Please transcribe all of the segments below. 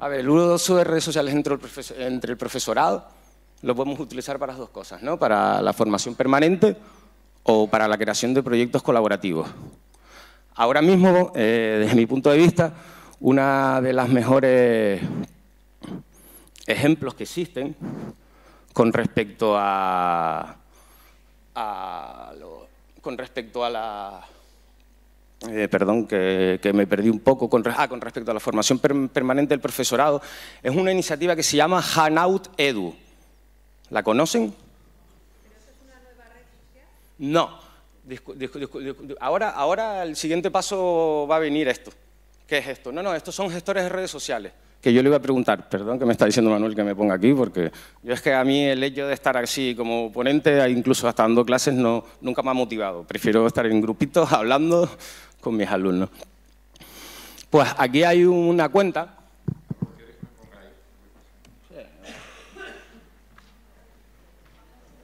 A ver, el uso de redes sociales entre el, profesorado lo podemos utilizar para las dos cosas, ¿no? Para la formación permanente o para la creación de proyectos colaborativos. Ahora mismo, eh, desde mi punto de vista, una de las mejores ejemplos que existen con respecto a, con respecto a la eh, perdón, que, me perdí un poco, con, ah, con respecto a la formación permanente del profesorado, es una iniciativa que se llama Hanout Edu. ¿La conocen? eso es red social? No. ahora, ahora el siguiente paso va a venir esto. ¿Qué es esto? No, no, estos son gestores de redes sociales. Que yo le iba a preguntar, perdón que me está diciendo Manuel que me ponga aquí, porque yo es que a mí el hecho de estar así como ponente, e incluso hasta dando clases, no, nunca me ha motivado. Prefiero estar en grupitos hablando con mis alumnos. Pues aquí hay una cuenta.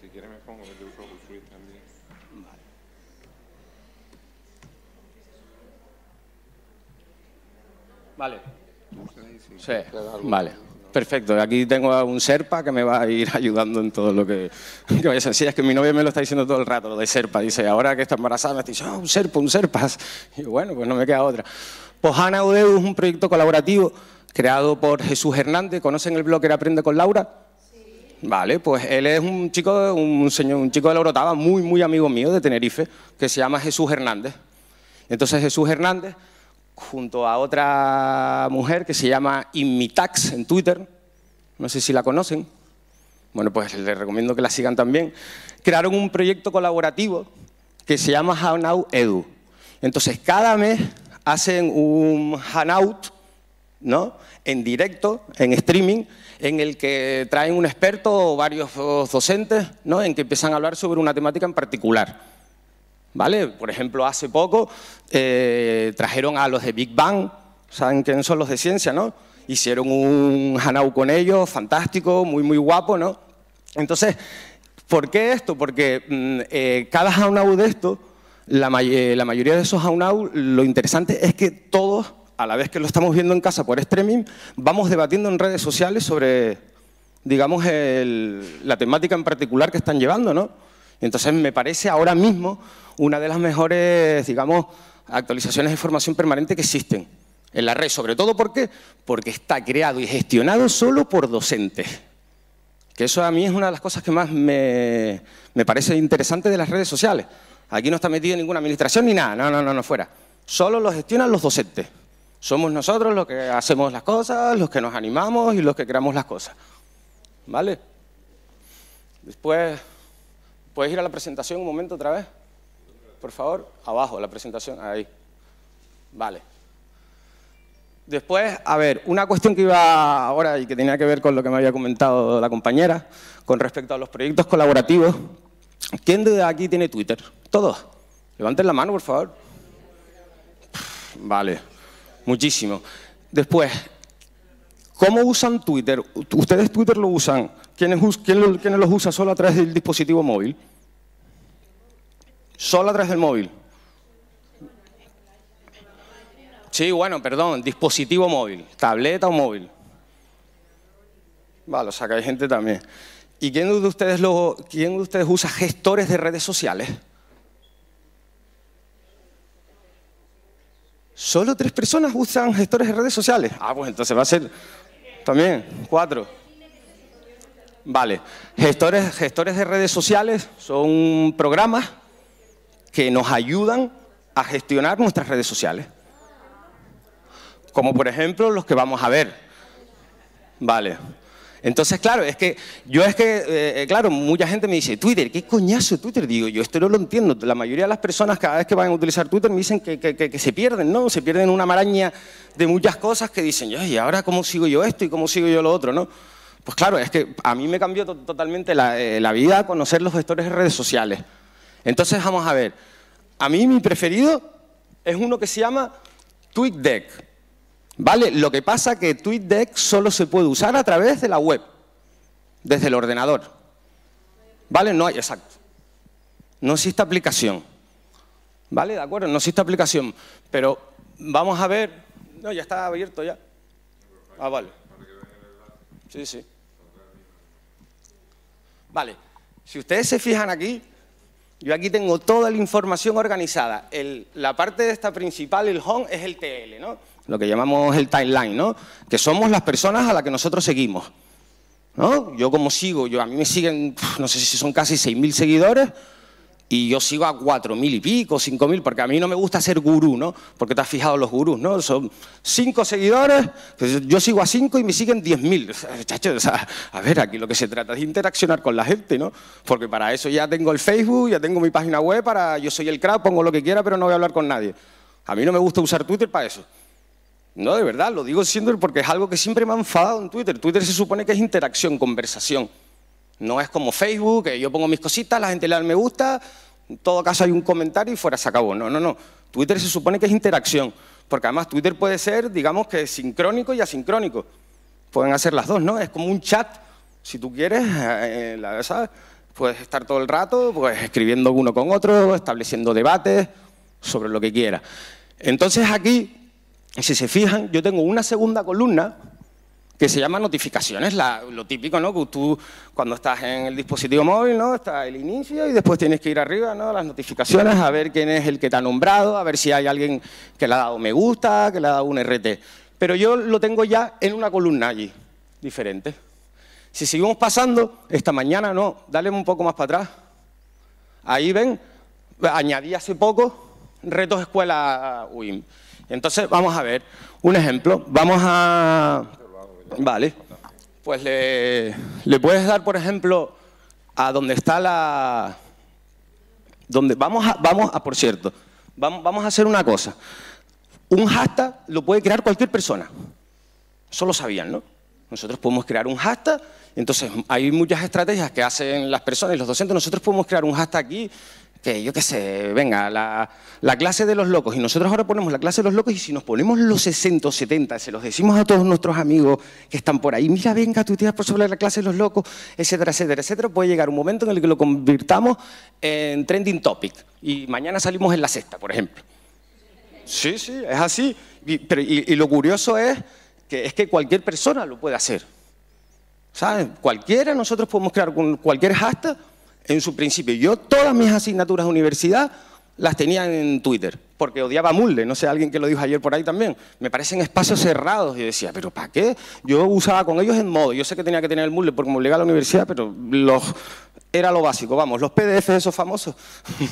Si quieres me pongo, que uso también. Vale. Vale. Sí, vale perfecto. Aquí tengo a un Serpa que me va a ir ayudando en todo lo que, que vaya a Es que mi novia me lo está diciendo todo el rato, lo de Serpa. Dice, ahora que está embarazada, me está diciendo, ah, un Serpa, un serpa. Y bueno, pues no me queda otra. Pojana pues Udeu es un proyecto colaborativo creado por Jesús Hernández. ¿Conocen el blog era Aprende con Laura? Vale, pues él es un chico, un señor, un chico de la Orotava, muy, muy amigo mío de Tenerife, que se llama Jesús Hernández. Entonces Jesús Hernández junto a otra mujer que se llama Inmitax en Twitter, no sé si la conocen, bueno, pues les recomiendo que la sigan también, crearon un proyecto colaborativo que se llama Hanout Edu. Entonces, cada mes hacen un Hanout, ¿no?, en directo, en streaming, en el que traen un experto o varios docentes, ¿no?, en que empiezan a hablar sobre una temática en particular. ¿vale? Por ejemplo, hace poco eh, trajeron a los de Big Bang, ¿saben quiénes son los de ciencia, no? Hicieron un hanau con ellos, fantástico, muy, muy guapo, ¿no? Entonces, ¿por qué esto? Porque mm, eh, cada hanau de esto, eh, la, mayoría de esos hanau, lo interesante es que todos, a la vez que lo estamos viendo en casa por streaming, vamos debatiendo en redes sociales sobre, digamos, la temática en particular que están llevando, ¿no? Entonces me parece ahora mismo una de las mejores, digamos, actualizaciones de formación permanente que existen en la red. Sobre todo, porque Porque está creado y gestionado solo por docentes. Que eso a mí es una de las cosas que más me, me parece interesante de las redes sociales. Aquí no está metido ninguna administración ni nada, no, no, no, no, fuera. Solo lo gestionan los docentes. Somos nosotros los que hacemos las cosas, los que nos animamos y los que creamos las cosas. ¿Vale? Después, ¿puedes ir a la presentación un momento otra vez? por favor, abajo, la presentación, ahí. Vale. Después, a ver, una cuestión que iba ahora y que tenía que ver con lo que me había comentado la compañera, con respecto a los proyectos colaborativos. ¿Quién de aquí tiene Twitter? ¿Todos? Levanten la mano, por favor. Vale, muchísimo. Después, ¿cómo usan Twitter? ¿Ustedes Twitter lo usan? ¿Quiénes, quién los usa solo a través del dispositivo móvil? Solo a través del móvil. Sí, bueno, perdón, dispositivo móvil, tableta o móvil. Vale, o sea que hay gente también. ¿Y quién de ustedes, lo, quién de ustedes usa gestores de redes sociales? Solo tres personas usan gestores de redes sociales. Ah, pues entonces va a ser también cuatro. Vale, gestores, gestores de redes sociales son programas que nos ayudan a gestionar nuestras redes sociales. Como por ejemplo los que vamos a ver. Vale. Entonces, claro, es que yo es que, eh, eh, claro, mucha gente me dice, Twitter, ¿qué coñazo Twitter? Digo, yo esto no lo entiendo. La mayoría de las personas cada vez que van a utilizar Twitter me dicen que, que, que, se pierden, ¿no? Se pierden una maraña de muchas cosas que dicen, ¿y ahora cómo sigo yo esto y cómo sigo yo lo otro, ¿no? Pues claro, es que a mí me cambió totalmente la, eh, la vida conocer los gestores de redes sociales. Entonces vamos a ver, a mí mi preferido es uno que se llama TweetDeck. ¿Vale? Lo que pasa es que TweetDeck solo se puede usar a través de la web, desde el ordenador. ¿Vale? No hay, exacto. No existe aplicación. ¿Vale? De acuerdo, no existe aplicación. Pero vamos a ver... No, ya está abierto ya. Ah, vale. Sí, sí. Vale. Si ustedes se fijan aquí, yo aquí tengo toda la información organizada. la parte de esta principal, el home, es el TL, ¿no? Lo que llamamos el timeline, ¿no? Que somos las personas a las que nosotros seguimos. ¿no? Yo como sigo, yo, a mí me siguen, no sé si son casi 6.000 seguidores, y yo sigo a cuatro mil y pico, cinco mil, porque a mí no me gusta ser gurú, ¿no? Porque te has fijado los gurús, ¿no? Son cinco seguidores, pues yo sigo a cinco y me siguen diez mil. O a ver, aquí lo que se trata es interaccionar con la gente, ¿no? Porque para eso ya tengo el Facebook, ya tengo mi página web, para yo soy el crowd, pongo lo que quiera, pero no voy a hablar con nadie. A mí no me gusta usar Twitter para eso. No, de verdad, lo digo siendo, porque es algo que siempre me ha enfadado en Twitter. Twitter se supone que es interacción, conversación. No es como Facebook, que yo pongo mis cositas, la gente le da el me gusta, en todo caso hay un comentario y fuera se acabó. No, no, no. Twitter se supone que es interacción, porque además Twitter puede ser, digamos que sincrónico y asincrónico. Pueden hacer las dos, ¿no? Es como un chat, si tú quieres, eh, la, Puedes estar todo el rato pues, escribiendo uno con otro, estableciendo debates sobre lo que quieras. Entonces aquí, si se fijan, yo tengo una segunda columna que se llama notificaciones, lo típico, ¿no? Que tú cuando estás en el dispositivo móvil, ¿no? Está el inicio y después tienes que ir arriba, ¿no? Las notificaciones, a ver quién es el que te ha nombrado, a ver si hay alguien que le ha dado me gusta, que le ha dado un RT. Pero yo lo tengo ya en una columna allí, diferente. Si seguimos pasando, esta mañana no, dale un poco más para atrás. Ahí ven, añadí hace poco retos escuela UIM. Entonces, vamos a ver un ejemplo. Vamos a Vale. Pues le, puedes dar, por ejemplo, a donde está la... Donde, vamos, a, vamos a, por cierto, vamos, vamos a hacer una cosa. Un hashtag lo puede crear cualquier persona. Eso lo sabían, ¿no? Nosotros podemos crear un hashtag, entonces hay muchas estrategias que hacen las personas y los docentes. Nosotros podemos crear un hashtag aquí que yo qué sé, venga, la, clase de los locos, y nosotros ahora ponemos la clase de los locos, y si nos ponemos los 60 o 70, se los decimos a todos nuestros amigos que están por ahí, mira, venga, tú tienes por sobre la clase de los locos, etcétera, etcétera, etcétera, puede llegar un momento en el que lo convirtamos en trending topic, y mañana salimos en la sexta, por ejemplo. Sí, sí, es así, y, lo curioso es que, es que cualquier persona lo puede hacer, ¿sabes? Cualquiera, nosotros podemos crear cualquier hashtag, en su principio. Yo todas mis asignaturas de universidad las tenía en Twitter, porque odiaba Moodle, no sé, alguien que lo dijo ayer por ahí también. Me parecen espacios cerrados. Y decía, ¿pero para qué? Yo usaba con ellos en modo. Yo sé que tenía que tener el Moodle porque me obligaba a la universidad, pero los era lo básico, vamos, los PDFs esos famosos,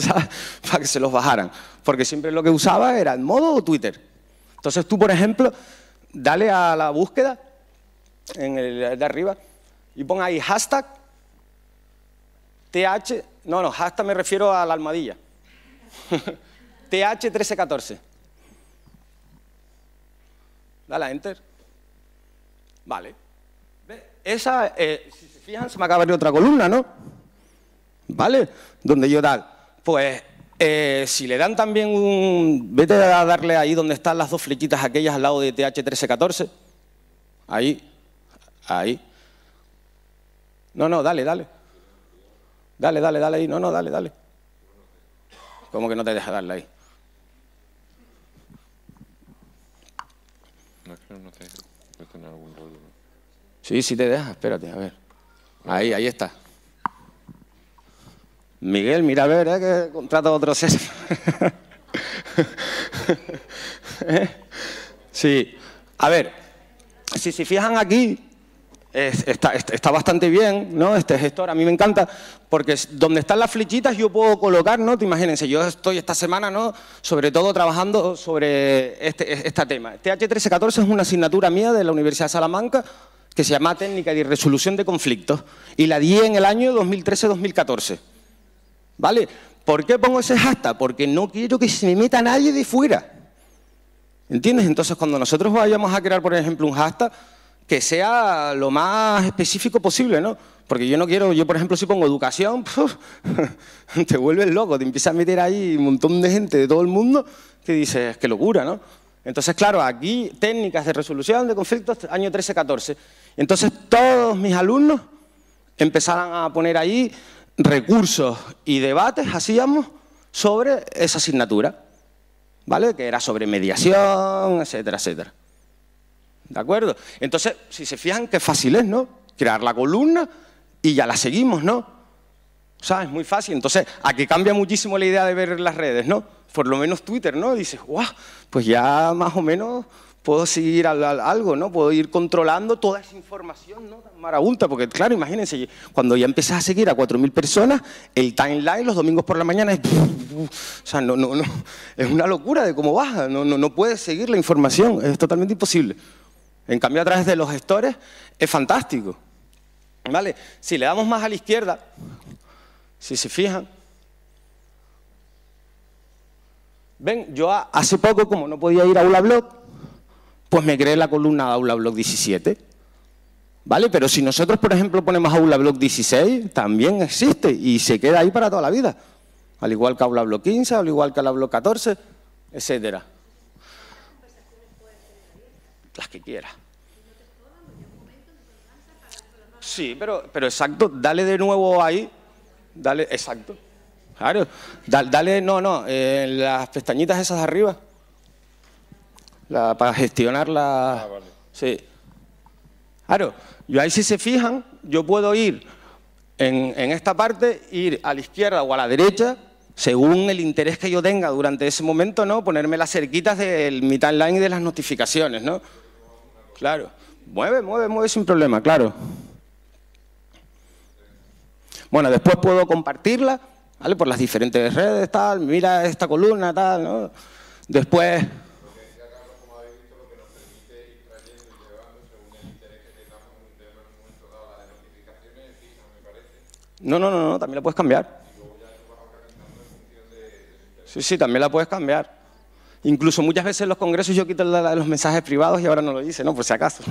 para que se los bajaran. Porque siempre lo que usaba era en modo o Twitter. Entonces tú, por ejemplo, dale a la búsqueda en el de arriba y pon ahí hashtag TH, no, no, hasta me refiero a la almohadilla. TH 1314. Dale Enter. Vale. Esa, eh, si se fijan, se me acaba de abrir otra columna, ¿no? ¿Vale? Donde yo tal. Pues eh, si le dan también un... Vete a darle ahí donde están las dos flequitas aquellas al lado de TH 1314. Ahí. Ahí. No, no, dale, dale. Dale, dale, dale ahí. No, no, dale, dale. ¿Cómo que no te deja darle ahí? No, no algún Sí, sí te deja. Espérate, a ver. Ahí, ahí está. Miguel, mira a ver, ¿eh? que contrata otro ser. ¿Eh? Sí. A ver, si se fijan aquí, está, bastante bien, ¿no? Este gestor a mí me encanta, porque donde están las flechitas yo puedo colocar, ¿no? imagínense, yo estoy esta semana, ¿no? Sobre todo trabajando sobre este, este tema. TH1314 es una asignatura mía de la Universidad de Salamanca, que se llama Técnica de Resolución de Conflictos, y la di en el año 2013-2014. ¿Vale? ¿Por qué pongo ese hashtag? Porque no quiero que se me meta nadie de fuera. ¿Entiendes? Entonces, cuando nosotros vayamos a crear, por ejemplo, un hashtag, que sea lo más específico posible, ¿no? Porque yo no quiero, yo por ejemplo si pongo educación, te vuelves loco, te empiezas a meter ahí un montón de gente de todo el mundo que dices, que locura, ¿no? Entonces, claro, aquí técnicas de resolución de conflictos, año 13-14. Entonces todos mis alumnos empezaron a poner ahí recursos y debates, hacíamos, sobre esa asignatura, ¿vale? Que era sobre mediación, etcétera, etcétera. ¿De acuerdo? Entonces, si se fijan, qué fácil es, ¿no? Crear la columna y ya la seguimos, ¿no? O sea, es muy fácil. Entonces, aquí cambia muchísimo la idea de ver las redes, ¿no? Por lo menos Twitter, ¿no? Dices, guau, pues ya más o menos puedo seguir algo, ¿no? Puedo ir controlando toda esa información, ¿no? Tan marabunta, porque claro, imagínense, cuando ya empiezas a seguir a 4.000 personas, el timeline los domingos por la mañana es... O sea, no, no, no, es una locura de cómo baja, no, no, no puedes seguir la información, es totalmente imposible. En cambio, a través de los gestores es fantástico. ¿Vale? Si le damos más a la izquierda, si se fijan, ven, yo hace poco, como no podía ir a Aula pues me creé la columna Aula Blog 17. ¿Vale? Pero si nosotros, por ejemplo, ponemos Aula block 16, también existe y se queda ahí para toda la vida. Al igual que Aula Blog 15, al igual que la Blog 14, etcétera las que quieras. Sí, pero, pero exacto, dale de nuevo ahí, dale, exacto. Claro, dale, no, no, en eh, las pestañitas esas de arriba, la, para gestionar la... Ah, sí. Claro, yo ahí si se fijan, yo puedo ir en, esta parte, ir a la izquierda o a la derecha, según el interés que yo tenga durante ese momento, ¿no? Ponerme las cerquitas del mi Online y de las notificaciones, ¿no? Claro. Mueve, mueve, mueve sin problema, claro. Bueno, después puedo compartirla, ¿vale? Por las diferentes redes, tal, mira esta columna, tal, ¿no? Después... No, no, no, no, también la puedes cambiar. Sí, sí, también la puedes cambiar. Incluso muchas veces en los congresos yo quito los mensajes privados y ahora no lo hice, ¿no? Por si acaso.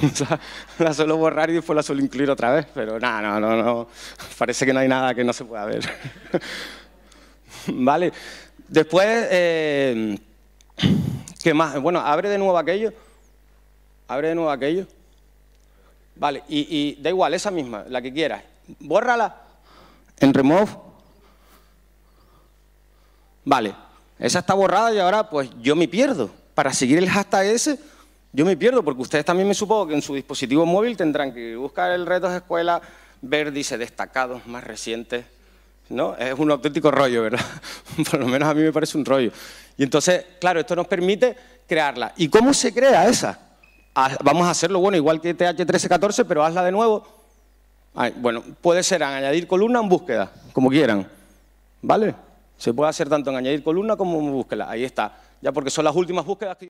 la suelo borrar y después la suelo incluir otra vez, pero nada, no, no, no. Parece que no hay nada que no se pueda ver. vale. Después, eh, ¿qué más? Bueno, abre de nuevo aquello. Abre de nuevo aquello. Vale, y, y da igual, esa misma, la que quieras. Bórrala en remove. Vale. Esa está borrada y ahora pues yo me pierdo. Para seguir el hashtag ese, yo me pierdo, porque ustedes también me supongo que en su dispositivo móvil tendrán que buscar el reto de escuela, ver, dice, destacados más recientes. ¿No? Es un auténtico rollo, ¿verdad? Por lo menos a mí me parece un rollo. Y entonces, claro, esto nos permite crearla. ¿Y cómo se crea esa? Ah, vamos a hacerlo, bueno, igual que TH1314, pero hazla de nuevo. bueno, puede ser añadir columna en búsqueda, como quieran. ¿Vale? Se puede hacer tanto en añadir columna como en búsqueda. Ahí está. Ya porque son las últimas búsquedas que...